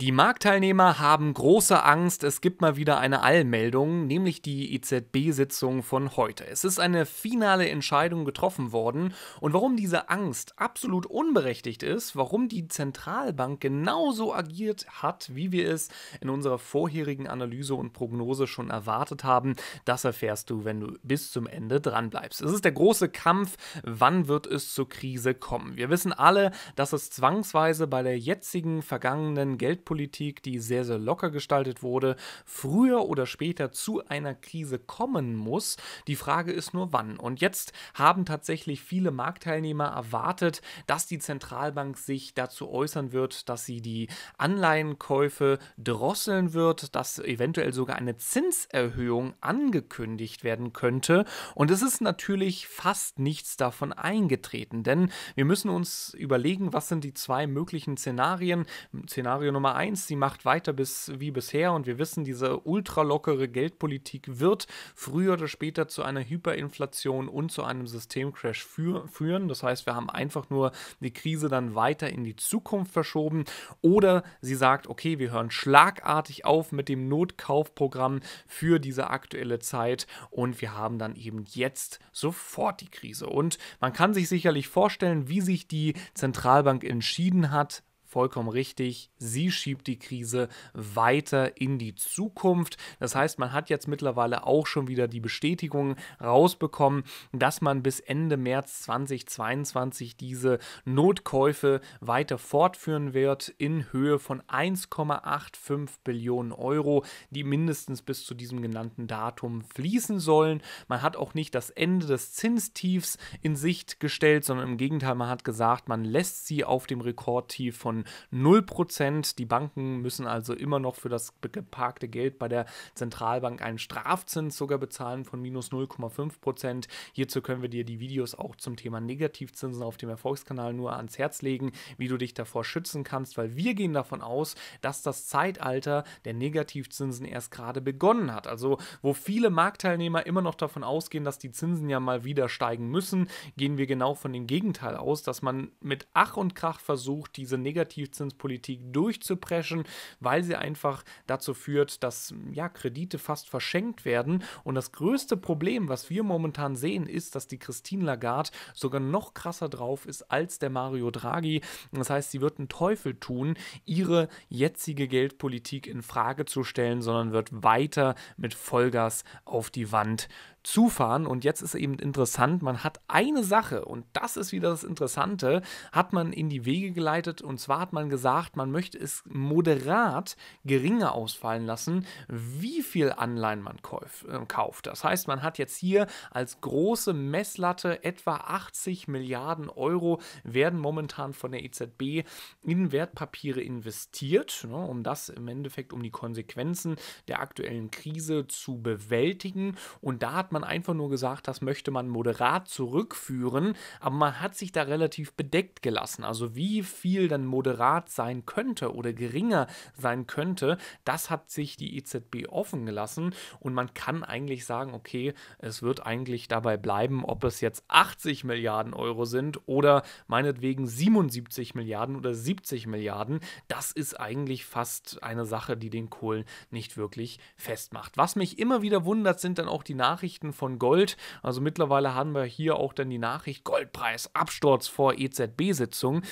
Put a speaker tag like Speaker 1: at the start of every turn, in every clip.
Speaker 1: Die Marktteilnehmer haben große Angst, es gibt mal wieder eine Allmeldung, nämlich die EZB-Sitzung von heute. Es ist eine finale Entscheidung getroffen worden und warum diese Angst absolut unberechtigt ist, warum die Zentralbank genauso agiert hat, wie wir es in unserer vorherigen Analyse und Prognose schon erwartet haben, das erfährst du, wenn du bis zum Ende dran bleibst. Es ist der große Kampf, wann wird es zur Krise kommen. Wir wissen alle, dass es zwangsweise bei der jetzigen vergangenen Geld Geldpolitik, die sehr, sehr locker gestaltet wurde, früher oder später zu einer Krise kommen muss. Die Frage ist nur wann. Und jetzt haben tatsächlich viele Marktteilnehmer erwartet, dass die Zentralbank sich dazu äußern wird, dass sie die Anleihenkäufe drosseln wird, dass eventuell sogar eine Zinserhöhung angekündigt werden könnte. Und es ist natürlich fast nichts davon eingetreten, denn wir müssen uns überlegen, was sind die zwei möglichen Szenarien. Szenario Nummer Nummer sie macht weiter bis wie bisher und wir wissen, diese ultralockere Geldpolitik wird früher oder später zu einer Hyperinflation und zu einem Systemcrash für, führen. Das heißt, wir haben einfach nur die Krise dann weiter in die Zukunft verschoben oder sie sagt, okay, wir hören schlagartig auf mit dem Notkaufprogramm für diese aktuelle Zeit und wir haben dann eben jetzt sofort die Krise. Und man kann sich sicherlich vorstellen, wie sich die Zentralbank entschieden hat, vollkommen richtig, sie schiebt die Krise weiter in die Zukunft. Das heißt, man hat jetzt mittlerweile auch schon wieder die Bestätigung rausbekommen, dass man bis Ende März 2022 diese Notkäufe weiter fortführen wird in Höhe von 1,85 Billionen Euro, die mindestens bis zu diesem genannten Datum fließen sollen. Man hat auch nicht das Ende des Zinstiefs in Sicht gestellt, sondern im Gegenteil, man hat gesagt, man lässt sie auf dem Rekordtief von Zinsen 0%. Die Banken müssen also immer noch für das geparkte Geld bei der Zentralbank einen Strafzins sogar bezahlen von minus 0,5%. Hierzu können wir dir die Videos auch zum Thema Negativzinsen auf dem Erfolgskanal nur ans Herz legen, wie du dich davor schützen kannst, weil wir gehen davon aus, dass das Zeitalter der Negativzinsen erst gerade begonnen hat. Also wo viele Marktteilnehmer immer noch davon ausgehen, dass die Zinsen ja mal wieder steigen müssen, gehen wir genau von dem Gegenteil aus, dass man mit Ach und Krach versucht, diese Negativzinsen Negativzinspolitik durchzupreschen, weil sie einfach dazu führt, dass ja, Kredite fast verschenkt werden. Und das größte Problem, was wir momentan sehen, ist, dass die Christine Lagarde sogar noch krasser drauf ist als der Mario Draghi. Das heißt, sie wird einen Teufel tun, ihre jetzige Geldpolitik in Frage zu stellen, sondern wird weiter mit Vollgas auf die Wand zufahren. Und jetzt ist eben interessant, man hat eine Sache, und das ist wieder das Interessante, hat man in die Wege geleitet. Und zwar hat man gesagt, man möchte es moderat geringer ausfallen lassen, wie viel Anleihen man kauf, äh, kauft. Das heißt, man hat jetzt hier als große Messlatte etwa 80 Milliarden Euro werden momentan von der EZB in Wertpapiere investiert, ne, um das im Endeffekt um die Konsequenzen der aktuellen Krise zu bewältigen. Und da hat man einfach nur gesagt, das möchte man moderat zurückführen, aber man hat sich da relativ bedeckt gelassen. Also wie viel dann moderat sein könnte oder geringer sein könnte, das hat sich die EZB offen gelassen und man kann eigentlich sagen, okay, es wird eigentlich dabei bleiben, ob es jetzt 80 Milliarden Euro sind oder meinetwegen 77 Milliarden oder 70 Milliarden. Das ist eigentlich fast eine Sache, die den Kohl nicht wirklich festmacht. Was mich immer wieder wundert, sind dann auch die Nachrichten, Nachrichten von Gold. Also mittlerweile haben wir hier auch dann die Nachricht Goldpreis Absturz vor EZB-Sitzung.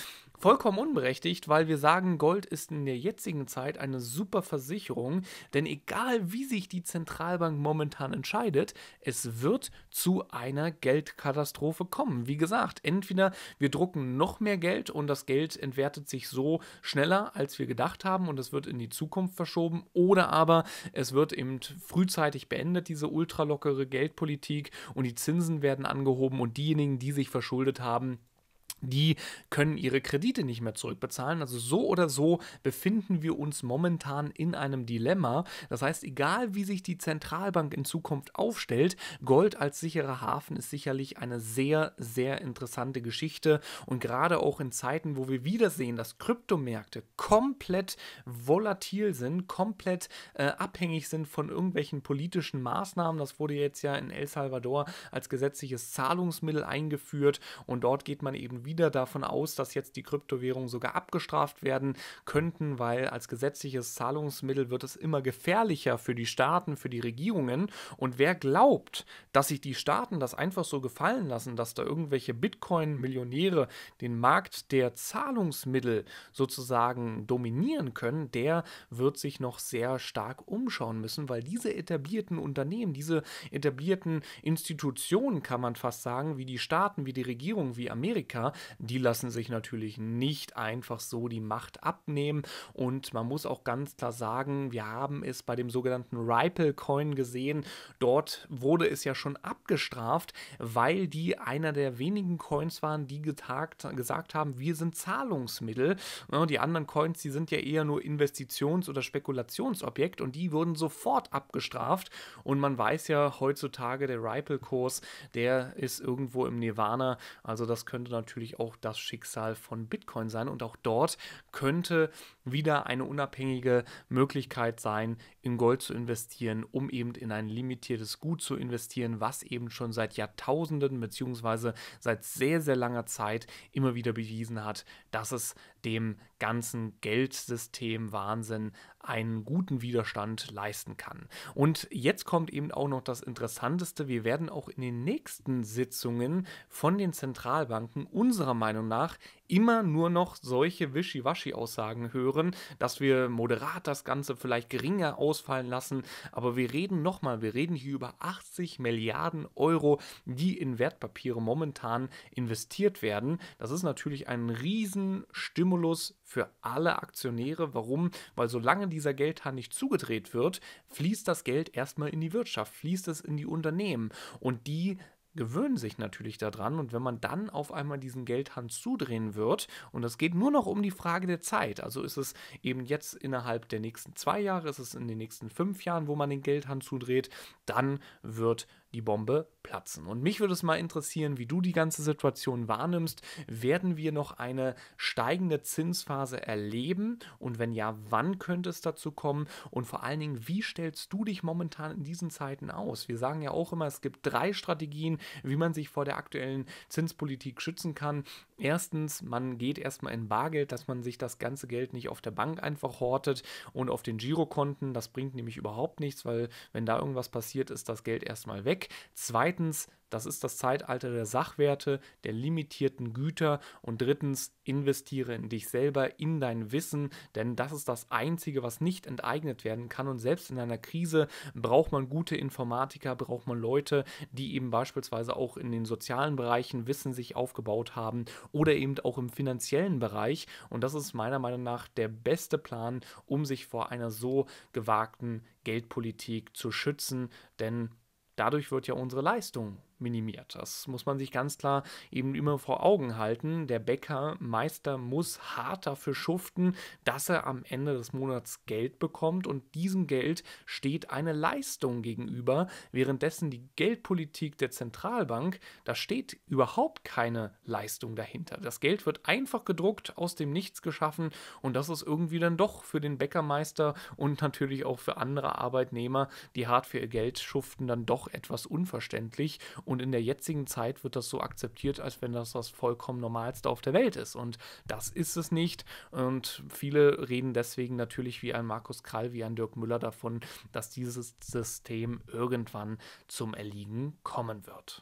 Speaker 1: Vollkommen unberechtigt, weil wir sagen, Gold ist in der jetzigen Zeit eine super Versicherung, denn egal wie sich die Zentralbank momentan entscheidet, es wird zu einer Geldkatastrophe kommen. Wie gesagt, entweder wir drucken noch mehr Geld und das Geld entwertet sich so schneller, als wir gedacht haben und es wird in die Zukunft verschoben, oder aber es wird eben frühzeitig beendet, diese ultralockere Geldpolitik und die Zinsen werden angehoben und diejenigen, die sich verschuldet haben, die können ihre Kredite nicht mehr zurückbezahlen. Also so oder so befinden wir uns momentan in einem Dilemma. Das heißt, egal wie sich die Zentralbank in Zukunft aufstellt, Gold als sicherer Hafen ist sicherlich eine sehr, sehr interessante Geschichte. Und gerade auch in Zeiten, wo wir wieder sehen, dass Kryptomärkte komplett volatil sind, komplett äh, abhängig sind von irgendwelchen politischen Maßnahmen. Das wurde jetzt ja in El Salvador als gesetzliches Zahlungsmittel eingeführt und dort geht man eben wieder wieder davon aus, dass jetzt die Kryptowährungen sogar abgestraft werden könnten, weil als gesetzliches Zahlungsmittel wird es immer gefährlicher für die Staaten, für die Regierungen. Und wer glaubt, dass sich die Staaten das einfach so gefallen lassen, dass da irgendwelche Bitcoin-Millionäre den Markt der Zahlungsmittel sozusagen dominieren können, der wird sich noch sehr stark umschauen müssen, weil diese etablierten Unternehmen, diese etablierten Institutionen, kann man fast sagen, wie die Staaten, wie die Regierung, wie Amerika, die lassen sich natürlich nicht einfach so die Macht abnehmen. Und man muss auch ganz klar sagen, wir haben es bei dem sogenannten Ripple-Coin gesehen. Dort wurde es ja schon abgestraft, weil die einer der wenigen Coins waren, die getagt, gesagt haben, wir sind Zahlungsmittel. Die anderen Coins, die sind ja eher nur Investitions- oder Spekulationsobjekt und die wurden sofort abgestraft. Und man weiß ja heutzutage, der Ripple-Kurs, der ist irgendwo im Nirvana. Also das könnte natürlich natürlich auch das Schicksal von Bitcoin sein. Und auch dort könnte wieder eine unabhängige Möglichkeit sein, in Gold zu investieren, um eben in ein limitiertes Gut zu investieren, was eben schon seit Jahrtausenden bzw. seit sehr, sehr langer Zeit immer wieder bewiesen hat, dass es dem ganzen Geldsystem Wahnsinn einen guten Widerstand leisten kann. Und jetzt kommt eben auch noch das Interessanteste, wir werden auch in den nächsten Sitzungen von den Zentralbanken unsere unserer Meinung nach immer nur noch solche Wischiwaschi-Aussagen hören, dass wir moderat das Ganze vielleicht geringer ausfallen lassen. Aber wir reden nochmal, wir reden hier über 80 Milliarden Euro, die in Wertpapiere momentan investiert werden. Das ist natürlich ein Riesenstimulus für alle Aktionäre. Warum? Weil solange dieser Geldhahn nicht zugedreht wird, fließt das Geld erstmal in die Wirtschaft, fließt es in die Unternehmen. Und die gewöhnen sich natürlich daran und wenn man dann auf einmal diesen Geldhand zudrehen wird und es geht nur noch um die Frage der Zeit, also ist es eben jetzt innerhalb der nächsten zwei Jahre, ist es in den nächsten fünf Jahren, wo man den Geldhand zudreht, dann wird die Bombe platzen. Und mich würde es mal interessieren, wie du die ganze Situation wahrnimmst. Werden wir noch eine steigende Zinsphase erleben? Und wenn ja, wann könnte es dazu kommen? Und vor allen Dingen, wie stellst du dich momentan in diesen Zeiten aus? Wir sagen ja auch immer, es gibt drei Strategien, wie man sich vor der aktuellen Zinspolitik schützen kann. Erstens, man geht erstmal in Bargeld, dass man sich das ganze Geld nicht auf der Bank einfach hortet und auf den Girokonten. Das bringt nämlich überhaupt nichts, weil wenn da irgendwas passiert, ist das Geld erstmal weg. Zweitens, das ist das Zeitalter der Sachwerte, der limitierten Güter. Und drittens, investiere in dich selber, in dein Wissen, denn das ist das Einzige, was nicht enteignet werden kann. Und selbst in einer Krise braucht man gute Informatiker, braucht man Leute, die eben beispielsweise auch in den sozialen Bereichen Wissen sich aufgebaut haben oder eben auch im finanziellen Bereich. Und das ist meiner Meinung nach der beste Plan, um sich vor einer so gewagten Geldpolitik zu schützen, denn dadurch wird ja unsere Leistung minimiert. Das muss man sich ganz klar eben immer vor Augen halten. Der Bäckermeister muss hart dafür schuften, dass er am Ende des Monats Geld bekommt und diesem Geld steht eine Leistung gegenüber, währenddessen die Geldpolitik der Zentralbank, da steht überhaupt keine Leistung dahinter. Das Geld wird einfach gedruckt, aus dem Nichts geschaffen und das ist irgendwie dann doch für den Bäckermeister und natürlich auch für andere Arbeitnehmer, die hart für ihr Geld schuften, dann doch etwas unverständlich und in der jetzigen Zeit wird das so akzeptiert, als wenn das das vollkommen Normalste auf der Welt ist. Und das ist es nicht. Und viele reden deswegen natürlich wie ein Markus Krall, wie ein Dirk Müller davon, dass dieses System irgendwann zum Erliegen kommen wird.